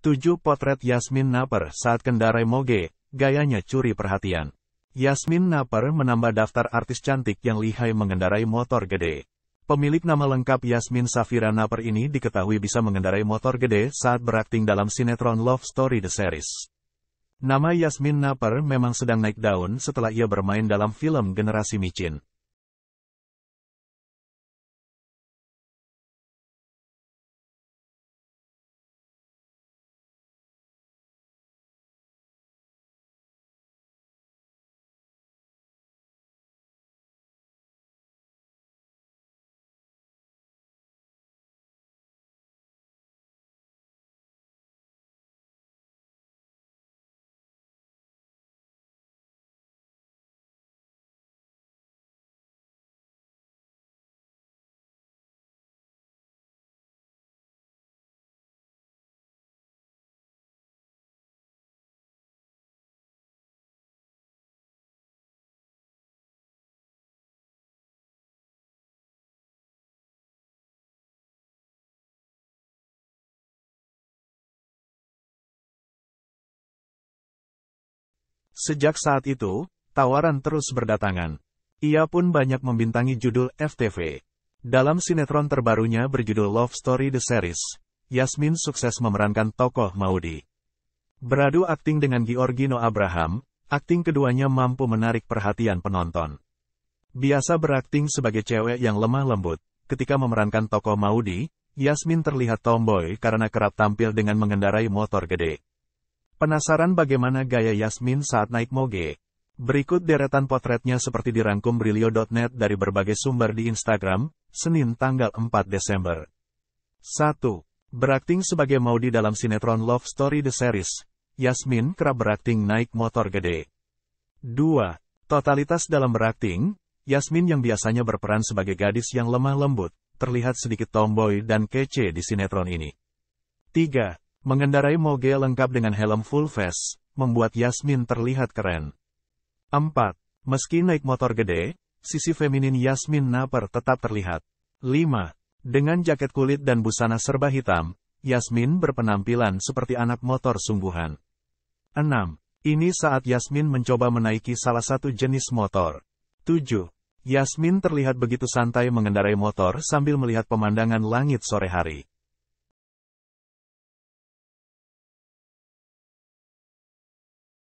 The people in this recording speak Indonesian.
7. Potret Yasmin Naper saat kendarai moge, gayanya curi perhatian. Yasmin Naper menambah daftar artis cantik yang lihai mengendarai motor gede. Pemilik nama lengkap Yasmin Safira Naper ini diketahui bisa mengendarai motor gede saat berakting dalam sinetron Love Story The Series. Nama Yasmin Naper memang sedang naik daun setelah ia bermain dalam film Generasi Micin. Sejak saat itu, tawaran terus berdatangan. Ia pun banyak membintangi judul FTV. Dalam sinetron terbarunya berjudul Love Story The Series, Yasmin sukses memerankan tokoh Maudi. Beradu akting dengan Giorgino Abraham, akting keduanya mampu menarik perhatian penonton. Biasa berakting sebagai cewek yang lemah lembut, ketika memerankan tokoh Maudi, Yasmin terlihat tomboy karena kerap tampil dengan mengendarai motor gede. Penasaran bagaimana gaya Yasmin saat naik moge? Berikut deretan potretnya seperti dirangkum Brilio.net dari berbagai sumber di Instagram, Senin tanggal 4 Desember. 1. Berakting sebagai Maudi dalam sinetron Love Story The Series, Yasmin kerap berakting naik motor gede. 2. Totalitas dalam berakting, Yasmin yang biasanya berperan sebagai gadis yang lemah lembut, terlihat sedikit tomboy dan kece di sinetron ini. 3. Mengendarai moge lengkap dengan helm full face, membuat Yasmin terlihat keren. 4. Meski naik motor gede, sisi feminin Yasmin Naper tetap terlihat. 5. Dengan jaket kulit dan busana serba hitam, Yasmin berpenampilan seperti anak motor sungguhan. 6. Ini saat Yasmin mencoba menaiki salah satu jenis motor. 7. Yasmin terlihat begitu santai mengendarai motor sambil melihat pemandangan langit sore hari.